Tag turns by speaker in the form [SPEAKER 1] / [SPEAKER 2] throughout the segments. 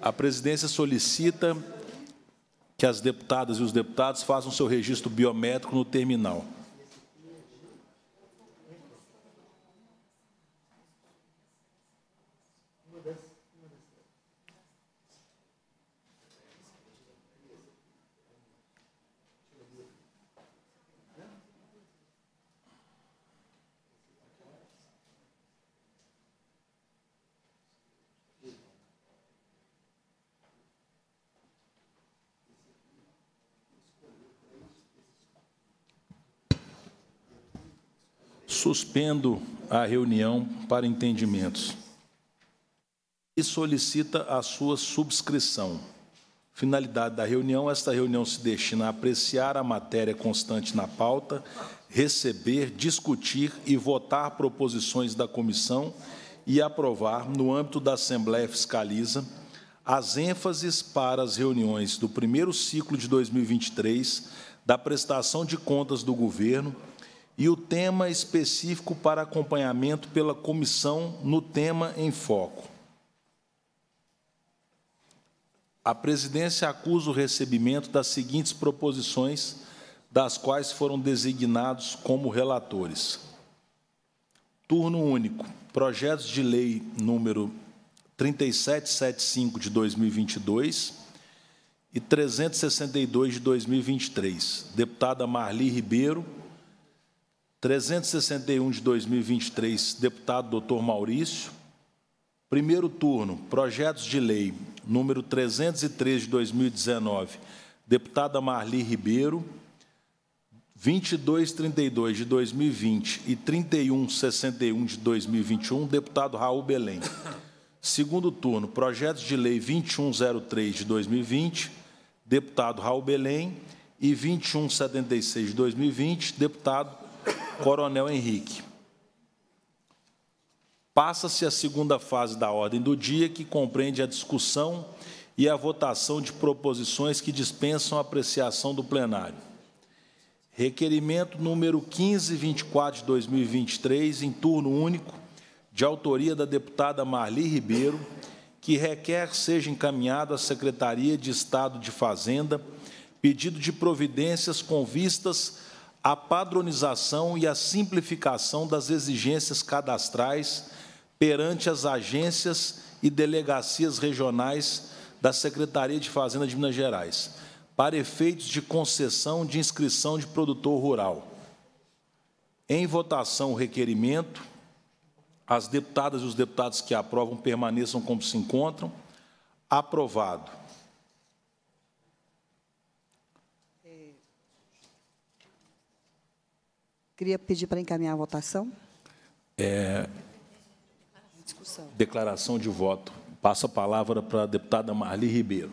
[SPEAKER 1] A presidência solicita que as deputadas e os deputados façam seu registro biométrico no terminal. suspendo a reunião para entendimentos e solicita a sua subscrição. Finalidade da reunião: esta reunião se destina a apreciar a matéria constante na pauta, receber, discutir e votar proposições da comissão e aprovar, no âmbito da Assembleia Fiscaliza, as ênfases para as reuniões do primeiro ciclo de 2023 da prestação de contas do governo e o tema específico para acompanhamento pela comissão no tema em foco. A presidência acusa o recebimento das seguintes proposições, das quais foram designados como relatores. Turno único. Projetos de lei número 3775 de 2022 e 362 de 2023. Deputada Marli Ribeiro, 361 de 2023, deputado doutor Maurício. Primeiro turno, projetos de lei número 303 de 2019, deputada Marli Ribeiro. 2232 de 2020 e 3161 de 2021, deputado Raul Belém. Segundo turno, projetos de lei 2103 de 2020, deputado Raul Belém, e 2176 de 2020, deputado Coronel Henrique. Passa-se a segunda fase da ordem do dia, que compreende a discussão e a votação de proposições que dispensam a apreciação do plenário. Requerimento número 1524 de 2023, em turno único, de autoria da deputada Marli Ribeiro, que requer seja encaminhado à Secretaria de Estado de Fazenda pedido de providências com vistas a padronização e a simplificação das exigências cadastrais perante as agências e delegacias regionais da Secretaria de Fazenda de Minas Gerais, para efeitos de concessão de inscrição de produtor rural. Em votação o requerimento, as deputadas e os deputados que aprovam permaneçam como se encontram. Aprovado.
[SPEAKER 2] É, Queria pedir para encaminhar a votação.
[SPEAKER 1] É... Discussão. Declaração de voto. Passo a palavra para a deputada Marli Ribeiro.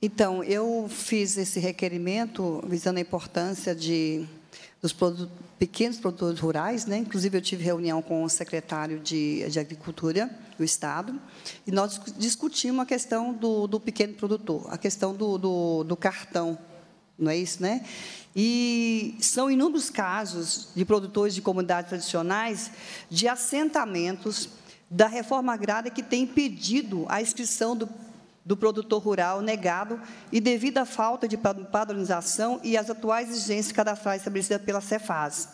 [SPEAKER 2] Então, eu fiz esse requerimento visando a importância de, dos produtos, pequenos produtores rurais, né? inclusive eu tive reunião com o secretário de, de Agricultura do Estado, e nós discutimos a questão do, do pequeno produtor, a questão do, do, do cartão não é isso, né? E são inúmeros casos de produtores de comunidades tradicionais de assentamentos da reforma agrária que tem impedido a inscrição do, do produtor rural negado e devido à falta de padronização e às atuais exigências cadastrais estabelecidas pela Cefaz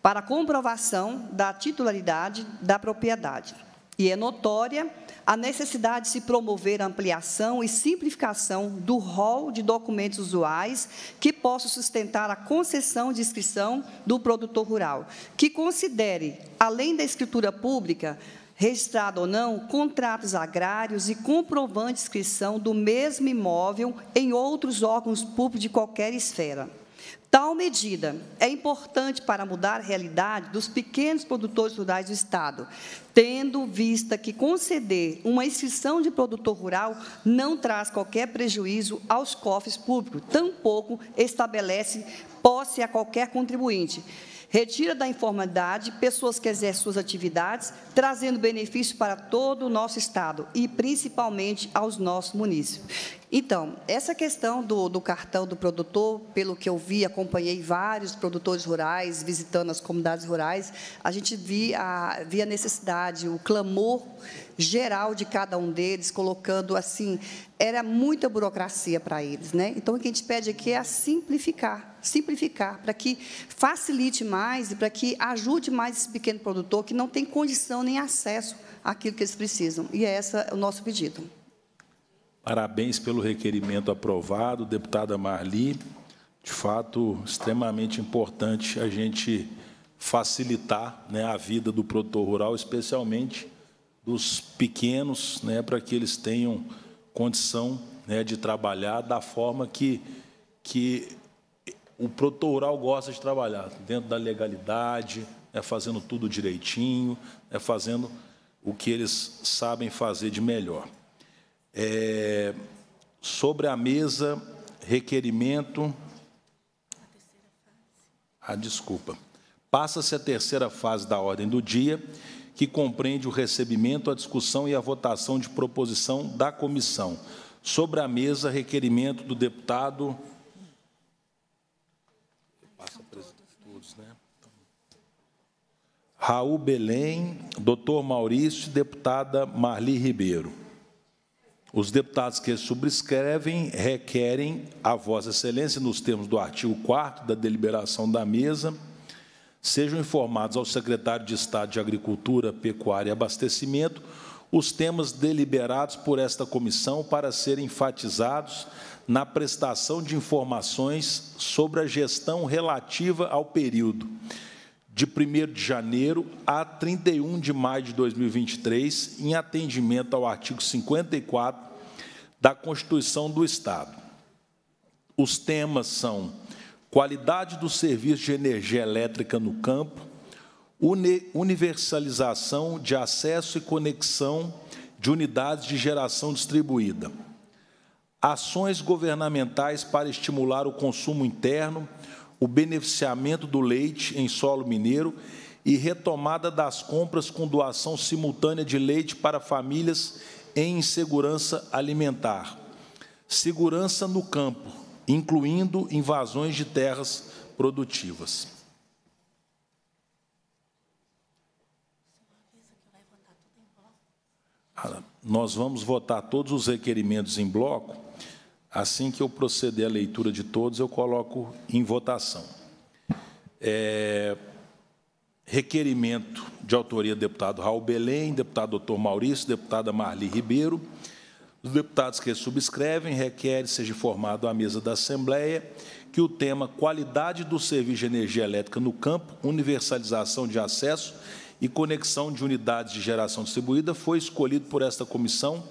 [SPEAKER 2] para comprovação da titularidade da propriedade. E é notória a necessidade de se promover a ampliação e simplificação do rol de documentos usuais que possam sustentar a concessão de inscrição do produtor rural, que considere, além da escritura pública, registrado ou não, contratos agrários e comprovante de inscrição do mesmo imóvel em outros órgãos públicos de qualquer esfera. Tal medida é importante para mudar a realidade dos pequenos produtores rurais do Estado, tendo vista que conceder uma inscrição de produtor rural não traz qualquer prejuízo aos cofres públicos, tampouco estabelece posse a qualquer contribuinte. Retira da informalidade pessoas que exercem suas atividades, trazendo benefício para todo o nosso Estado e, principalmente, aos nossos municípios. Então, essa questão do, do, cartão do produtor, pelo que eu vi, acompanhei vários produtores rurais, visitando as comunidades rurais, a gente via a, a necessidade, o clamor geral de cada um deles, colocando assim, era muita burocracia para eles. Né? Então, o que a gente pede aqui é a simplificar, simplificar, para que facilite mais e para que ajude mais esse pequeno produtor que não tem condição nem acesso àquilo que eles precisam. E é esse é o nosso pedido.
[SPEAKER 1] Parabéns pelo requerimento aprovado, deputada Marli. De fato, extremamente importante a gente facilitar né, a vida do produtor rural, especialmente dos pequenos, né, para que eles tenham condição né, de trabalhar da forma que, que o produtor rural gosta de trabalhar, dentro da legalidade, né, fazendo tudo direitinho, né, fazendo o que eles sabem fazer de melhor. É, sobre a mesa, requerimento. A ah, desculpa. Passa-se a terceira fase da ordem do dia, que compreende o recebimento, a discussão e a votação de proposição da comissão. Sobre a mesa, requerimento do deputado. Né? Raul Belém, doutor Maurício e deputada Marli Ribeiro. Os deputados que subscrevem requerem a Vossa Excelência, nos termos do artigo 4 da deliberação da mesa, sejam informados ao secretário de Estado de Agricultura, Pecuária e Abastecimento os temas deliberados por esta comissão para serem enfatizados na prestação de informações sobre a gestão relativa ao período de 1 de janeiro a 31 de maio de 2023, em atendimento ao artigo 54 da Constituição do Estado. Os temas são qualidade do serviço de energia elétrica no campo, universalização de acesso e conexão de unidades de geração distribuída, ações governamentais para estimular o consumo interno, o beneficiamento do leite em solo mineiro e retomada das compras com doação simultânea de leite para famílias em insegurança alimentar. Segurança no campo, incluindo invasões de terras produtivas. Nós vamos votar todos os requerimentos em bloco Assim que eu proceder à leitura de todos, eu coloco em votação. É, requerimento de autoria do deputado Raul Belém, deputado doutor Maurício, deputada Marli Ribeiro. Os deputados que subscrevem requerem seja formado a mesa da Assembleia que o tema Qualidade do Serviço de Energia Elétrica no Campo, Universalização de Acesso e Conexão de Unidades de Geração Distribuída foi escolhido por esta comissão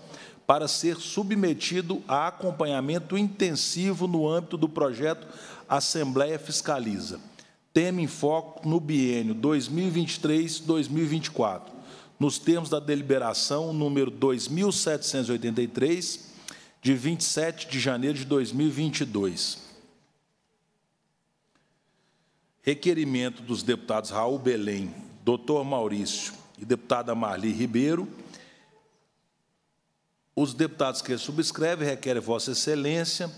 [SPEAKER 1] para ser submetido a acompanhamento intensivo no âmbito do projeto Assembleia Fiscaliza. Tema em foco no biênio 2023-2024, nos termos da deliberação número 2783, de 27 de janeiro de 2022. Requerimento dos deputados Raul Belém, doutor Maurício e deputada Marli Ribeiro, os deputados que subscrevem requerem Vossa Excelência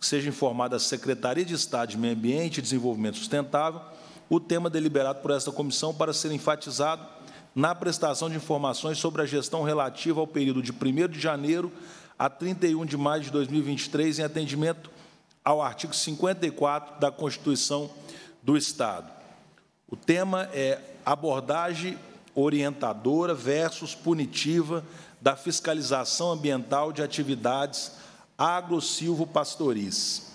[SPEAKER 1] que seja informada a Secretaria de Estado de Meio Ambiente e Desenvolvimento Sustentável o tema deliberado por esta comissão para ser enfatizado na prestação de informações sobre a gestão relativa ao período de 1 de janeiro a 31 de maio de 2023, em atendimento ao artigo 54 da Constituição do Estado. O tema é abordagem orientadora versus punitiva da fiscalização ambiental de atividades agro pastoris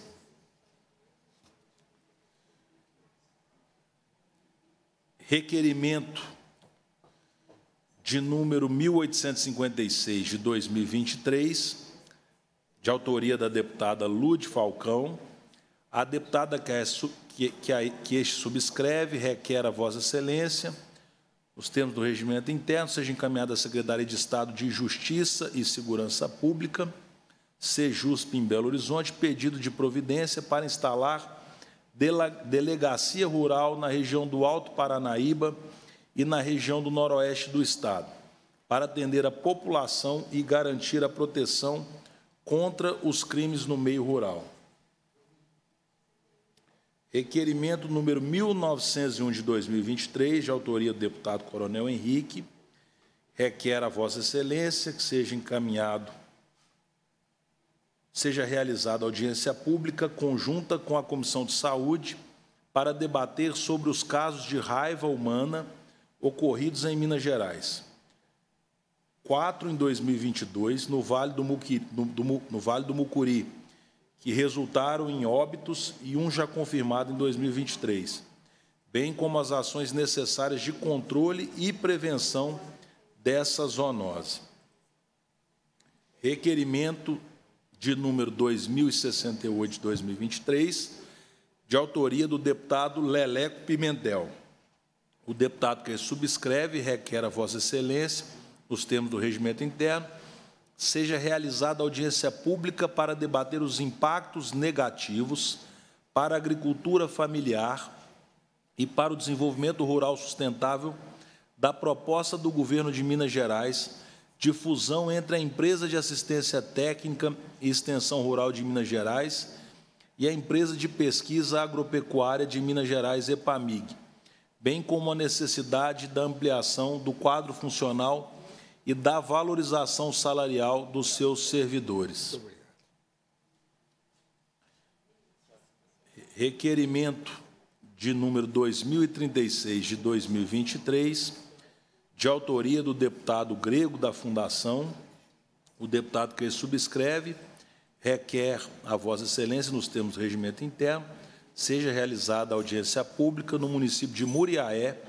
[SPEAKER 1] Requerimento de número 1856 de 2023, de autoria da deputada Lude Falcão, a deputada que, é, que, que, que este subscreve requer a Vossa Excelência os termos do regimento interno, seja encaminhada à Secretaria de Estado de Justiça e Segurança Pública, Sejusp em Belo Horizonte, pedido de providência para instalar delegacia rural na região do Alto Paranaíba e na região do noroeste do Estado, para atender a população e garantir a proteção contra os crimes no meio rural. Requerimento número 1901 de 2023, de autoria do deputado Coronel Henrique, requer a Vossa Excelência que seja encaminhado, seja realizada audiência pública conjunta com a Comissão de Saúde para debater sobre os casos de raiva humana ocorridos em Minas Gerais. Quatro em 2022, no Vale do, Muqui, no, do, no vale do Mucuri que resultaram em óbitos e um já confirmado em 2023, bem como as ações necessárias de controle e prevenção dessa zoonose. Requerimento de número 2068 de 2023, de autoria do deputado Leleco Pimentel. O deputado que subscreve requer a Vossa Excelência, nos termos do regimento interno, seja realizada audiência pública para debater os impactos negativos para a agricultura familiar e para o desenvolvimento rural sustentável da proposta do governo de Minas Gerais de fusão entre a empresa de assistência técnica e extensão rural de Minas Gerais e a empresa de pesquisa agropecuária de Minas Gerais EPAMIG, bem como a necessidade da ampliação do quadro funcional e da valorização salarial dos seus servidores. Requerimento de número 2036 de 2023, de autoria do deputado grego da Fundação, o deputado que subscreve, requer a Vossa Excelência, nos termos do regimento interno, seja realizada audiência pública no município de Muriaé,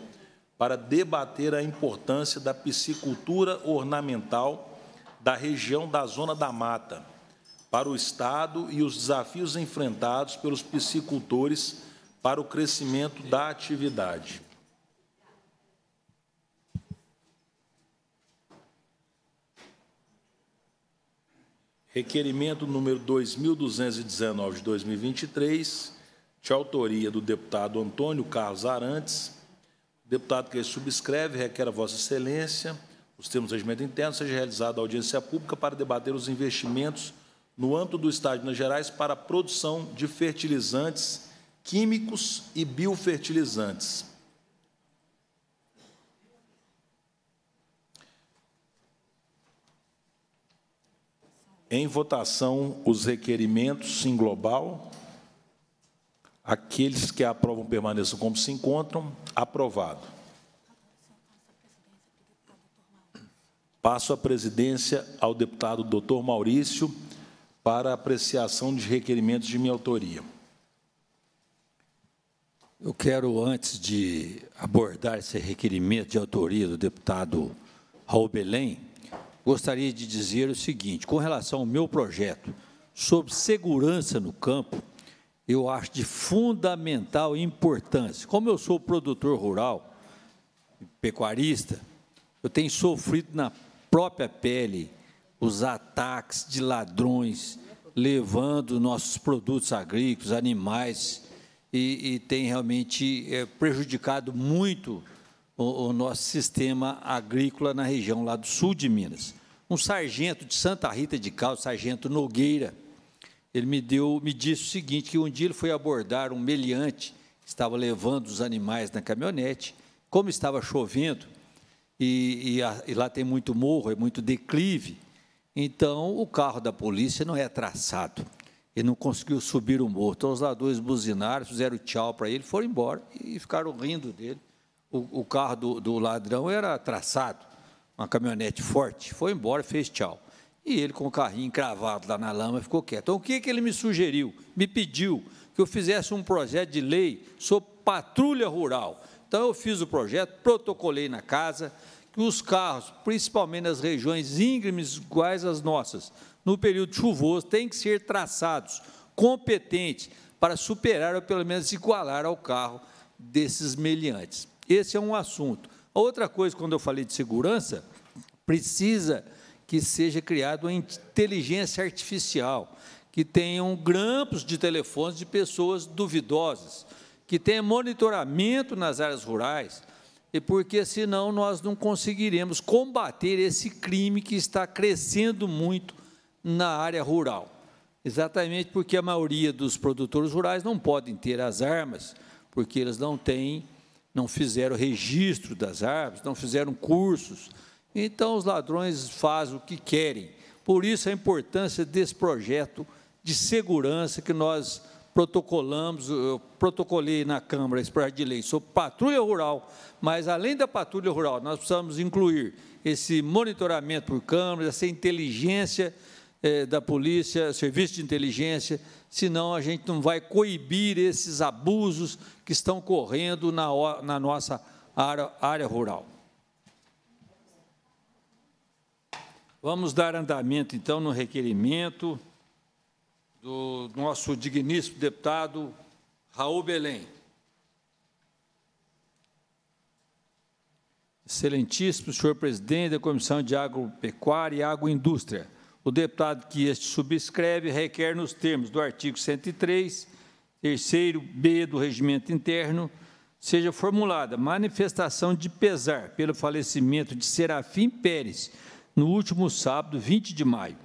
[SPEAKER 1] para debater a importância da piscicultura ornamental da região da Zona da Mata para o Estado e os desafios enfrentados pelos piscicultores para o crescimento da atividade. Requerimento número 2219 de 2023, de autoria do deputado Antônio Carlos Arantes, Deputado que subscreve, requer a Vossa Excelência, os termos do regimento interno, seja realizada audiência pública para debater os investimentos no âmbito do Estado de Minas Gerais para a produção de fertilizantes químicos e biofertilizantes. Em votação, os requerimentos em global. Aqueles que aprovam permaneçam como se encontram. Aprovado. Passo a presidência ao deputado Dr. Maurício para apreciação de requerimentos de minha autoria.
[SPEAKER 3] Eu quero, antes de abordar esse requerimento de autoria do deputado Raul Belém, gostaria de dizer o seguinte, com relação ao meu projeto sobre segurança no campo, eu acho de fundamental importância. Como eu sou produtor rural, pecuarista, eu tenho sofrido na própria pele os ataques de ladrões levando nossos produtos agrícolas, animais, e, e tem realmente é, prejudicado muito o, o nosso sistema agrícola na região lá do sul de Minas. Um sargento de Santa Rita de Caldas, sargento Nogueira, ele me deu, me disse o seguinte, que um dia ele foi abordar um meliante que estava levando os animais na caminhonete, como estava chovendo e, e, a, e lá tem muito morro, é muito declive, então o carro da polícia não é traçado, ele não conseguiu subir o morro. Então os ladrões buzinaram, fizeram tchau para ele, foram embora e ficaram rindo dele. O, o carro do, do ladrão era traçado, uma caminhonete forte, foi embora, fez tchau. E ele, com o carrinho cravado lá na lama, ficou quieto. Então, o que, que ele me sugeriu? Me pediu que eu fizesse um projeto de lei sobre patrulha rural. Então, eu fiz o projeto, protocolei na casa, que os carros, principalmente nas regiões íngremes iguais às nossas, no período chuvoso, têm que ser traçados competentes para superar ou pelo menos igualar ao carro desses meliantes. Esse é um assunto. Outra coisa, quando eu falei de segurança, precisa que seja criada uma inteligência artificial, que tenham grampos de telefones de pessoas duvidosas, que tenha monitoramento nas áreas rurais, e porque senão nós não conseguiremos combater esse crime que está crescendo muito na área rural. Exatamente porque a maioria dos produtores rurais não podem ter as armas, porque eles não têm, não fizeram registro das armas, não fizeram cursos, então, os ladrões fazem o que querem. Por isso, a importância desse projeto de segurança que nós protocolamos, eu protocolei na Câmara esse projeto de lei sobre patrulha rural, mas além da patrulha rural, nós precisamos incluir esse monitoramento por câmeras, essa inteligência eh, da polícia, serviço de inteligência, senão a gente não vai coibir esses abusos que estão correndo na, na nossa área, área rural. Vamos dar andamento, então, no requerimento do nosso digníssimo deputado Raul Belém. Excelentíssimo senhor presidente da Comissão de Agropecuária e Agroindústria, o deputado que este subscreve requer, nos termos do artigo 103, terceiro B do Regimento Interno, seja formulada manifestação de pesar pelo falecimento de Serafim Pérez, no último sábado, 20 de maio.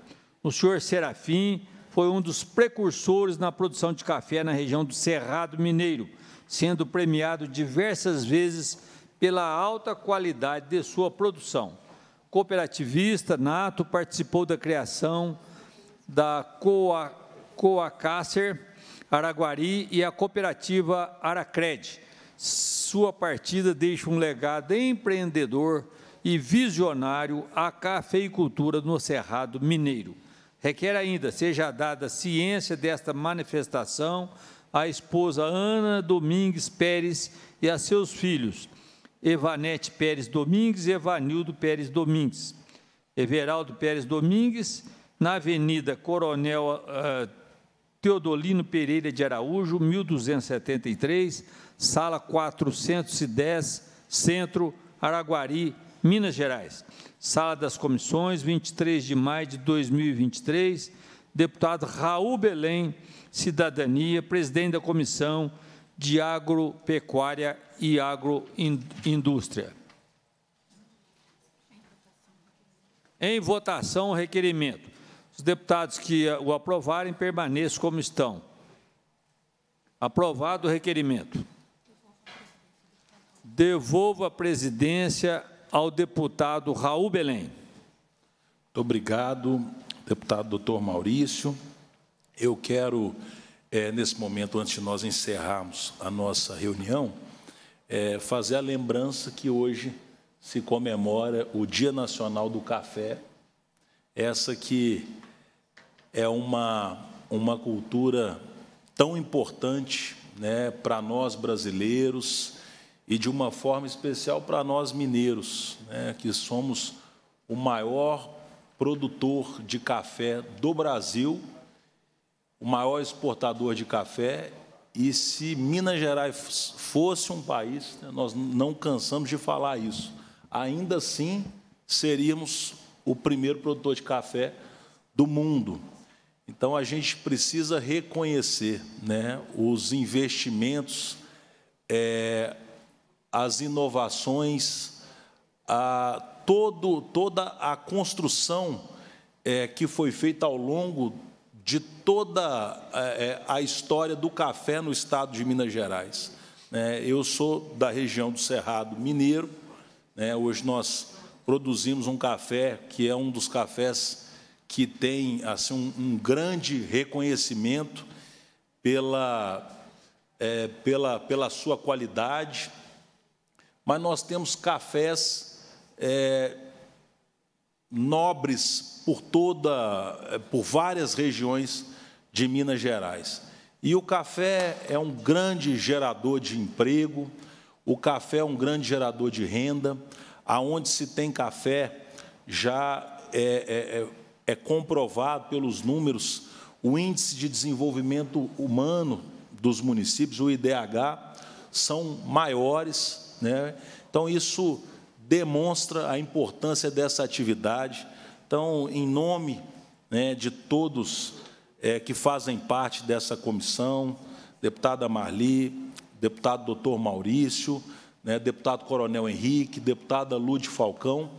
[SPEAKER 3] O senhor Serafim foi um dos precursores na produção de café na região do Cerrado Mineiro, sendo premiado diversas vezes pela alta qualidade de sua produção. Cooperativista nato, participou da criação da Coa, Coacácer Araguari e a cooperativa Aracred. Sua partida deixa um legado empreendedor e visionário à cafeicultura no Cerrado Mineiro. Requer ainda seja dada ciência desta manifestação à esposa Ana Domingues Pérez e a seus filhos, Evanete Pérez Domingues e Evanildo Pérez Domingues. Everaldo Pérez Domingues, na Avenida Coronel uh, Teodolino Pereira de Araújo, 1273, sala 410, Centro, Araguari, Minas Gerais, Sala das Comissões, 23 de maio de 2023, deputado Raul Belém, Cidadania, presidente da Comissão de Agropecuária e Agroindústria. Em votação, o requerimento. Os deputados que o aprovarem permaneçam como estão. Aprovado o requerimento. Devolvo à presidência ao deputado Raul Belém. Muito obrigado,
[SPEAKER 1] deputado doutor Maurício. Eu quero, é, nesse momento, antes de nós encerrarmos a nossa reunião, é, fazer a lembrança que hoje se comemora o Dia Nacional do Café, essa que é uma, uma cultura tão importante né, para nós brasileiros, e de uma forma especial para nós mineiros, né, que somos o maior produtor de café do Brasil, o maior exportador de café. E se Minas Gerais fosse um país, né, nós não cansamos de falar isso, ainda assim seríamos o primeiro produtor de café do mundo. Então a gente precisa reconhecer né, os investimentos. É, as inovações, a todo, toda a construção é, que foi feita ao longo de toda a, é, é, a história do café no estado de Minas Gerais. É, eu sou da região do Cerrado Mineiro, né, hoje nós produzimos um café que é um dos cafés que tem assim, um, um grande reconhecimento pela, é, pela, pela sua qualidade, mas nós temos cafés é, nobres por toda, é, por várias regiões de Minas Gerais. E o café é um grande gerador de emprego, o café é um grande gerador de renda. Aonde se tem café, já é, é, é, é comprovado pelos números o índice de desenvolvimento humano dos municípios, o IDH, são maiores né? Então, isso demonstra a importância dessa atividade. Então, em nome né, de todos é, que fazem parte dessa comissão, deputada Marli, deputado doutor Maurício, né, deputado Coronel Henrique, deputada Lude Falcão,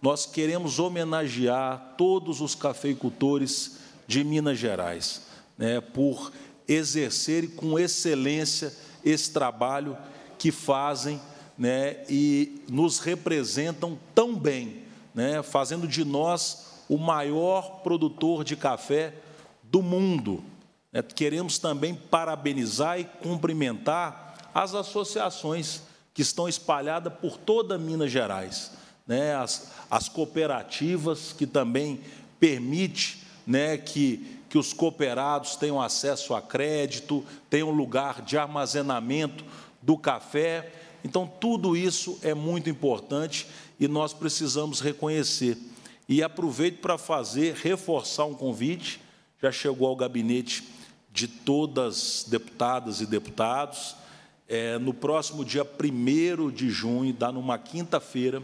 [SPEAKER 1] nós queremos homenagear todos os cafeicultores de Minas Gerais né, por exercerem com excelência esse trabalho que fazem né, e nos representam tão bem, né, fazendo de nós o maior produtor de café do mundo. Né. Queremos também parabenizar e cumprimentar as associações que estão espalhadas por toda Minas Gerais, né, as, as cooperativas que também permite né, que, que os cooperados tenham acesso a crédito, tenham lugar de armazenamento do café então, tudo isso é muito importante e nós precisamos reconhecer. E aproveito para fazer, reforçar um convite, já chegou ao gabinete de todas deputadas e deputados. É, no próximo dia 1 de junho, dá numa quinta-feira,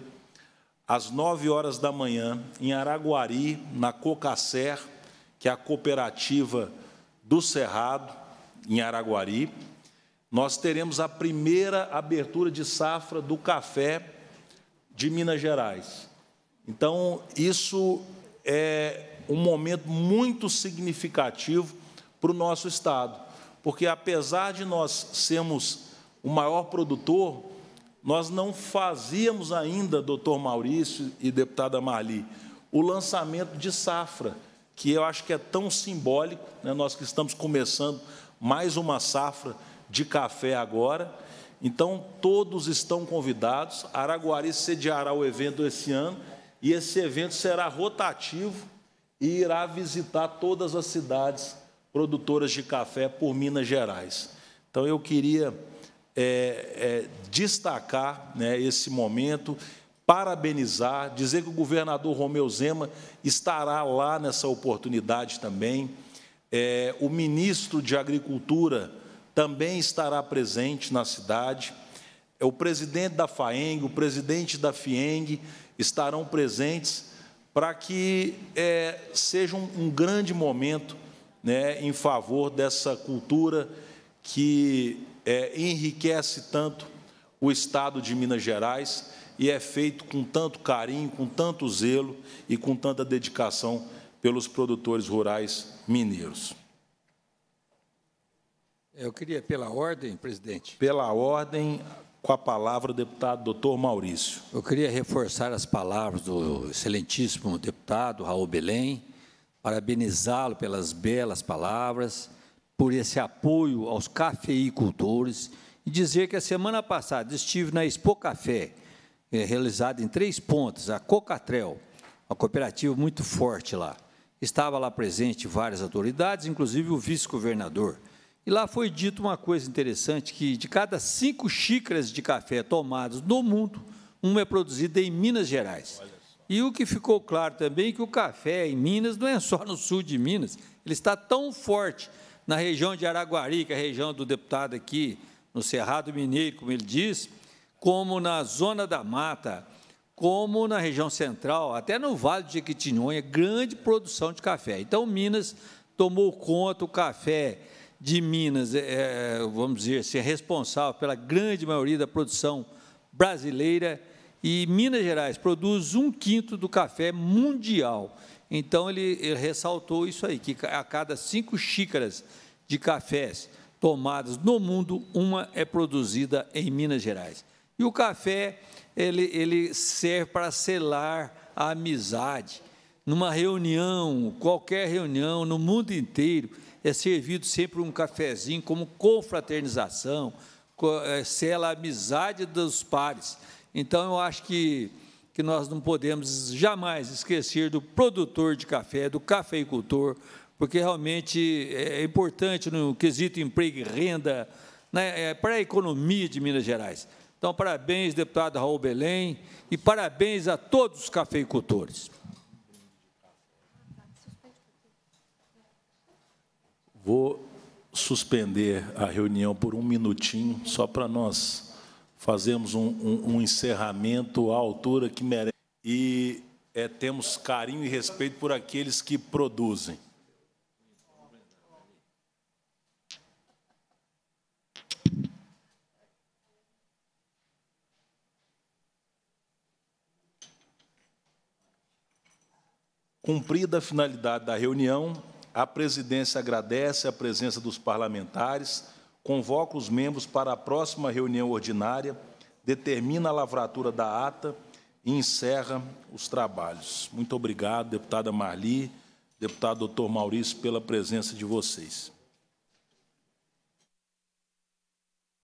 [SPEAKER 1] às 9 horas da manhã, em Araguari, na Cocacer, que é a cooperativa do Cerrado, em Araguari, nós teremos a primeira abertura de safra do café de Minas Gerais. Então, isso é um momento muito significativo para o nosso Estado, porque, apesar de nós sermos o maior produtor, nós não fazíamos ainda, doutor Maurício e deputada Marli, o lançamento de safra, que eu acho que é tão simbólico, né? nós que estamos começando mais uma safra de café agora. Então, todos estão convidados. Araguari sediará o evento esse ano e esse evento será rotativo e irá visitar todas as cidades produtoras de café por Minas Gerais. Então, eu queria é, é, destacar né, esse momento, parabenizar, dizer que o governador Romeu Zema estará lá nessa oportunidade também. É, o ministro de Agricultura também estará presente na cidade. É o presidente da FAENG, o presidente da FIENG estarão presentes para que é, seja um, um, grande momento né, em favor dessa cultura que é, enriquece tanto o Estado de Minas Gerais e é feito com tanto carinho, com tanto zelo e com tanta dedicação pelos produtores rurais mineiros.
[SPEAKER 3] Eu queria, pela ordem, presidente. Pela ordem, com a palavra o deputado doutor Maurício. Eu queria reforçar as palavras do excelentíssimo deputado Raul Belém, parabenizá-lo pelas belas palavras, por esse apoio aos cafeicultores e dizer que a semana passada estive na Expo Café, eh, realizada em Três pontos, a Cocatrel, uma cooperativa muito forte lá. Estava lá presente várias autoridades, inclusive o vice-governador. E lá foi dito uma coisa interessante, que de cada cinco xícaras de café tomadas no mundo, uma é produzida em Minas Gerais. E o que ficou claro também é que o café em Minas não é só no sul de Minas, ele está tão forte na região de Araguari, que é a região do deputado aqui, no Cerrado Mineiro, como ele diz, como na Zona da Mata, como na região central, até no Vale de Jequitinhonha, grande produção de café. Então, Minas tomou conta o café de Minas, é, é, vamos dizer ser responsável pela grande maioria da produção brasileira e Minas Gerais produz um quinto do café mundial. Então, ele, ele ressaltou isso aí, que a cada cinco xícaras de cafés tomadas no mundo, uma é produzida em Minas Gerais. E o café ele, ele serve para selar a amizade. Numa reunião, qualquer reunião, no mundo inteiro, é servido sempre um cafezinho como confraternização, é, sela a amizade dos pares. Então, eu acho que, que nós não podemos jamais esquecer do produtor de café, do cafeicultor, porque realmente é, é importante no quesito emprego e renda né, é para a economia de Minas Gerais. Então, parabéns, deputado Raul Belém, e parabéns a todos os cafeicultores.
[SPEAKER 1] Vou suspender a reunião por um minutinho, só para nós fazermos um, um, um, encerramento à altura que merece. E é, temos carinho e respeito por aqueles que produzem. Cumprida a finalidade da reunião, a presidência agradece a presença dos parlamentares, convoca os membros para a próxima reunião ordinária, determina a lavratura da ata e encerra os trabalhos. Muito obrigado, deputada Marli, deputado doutor Maurício, pela presença de vocês.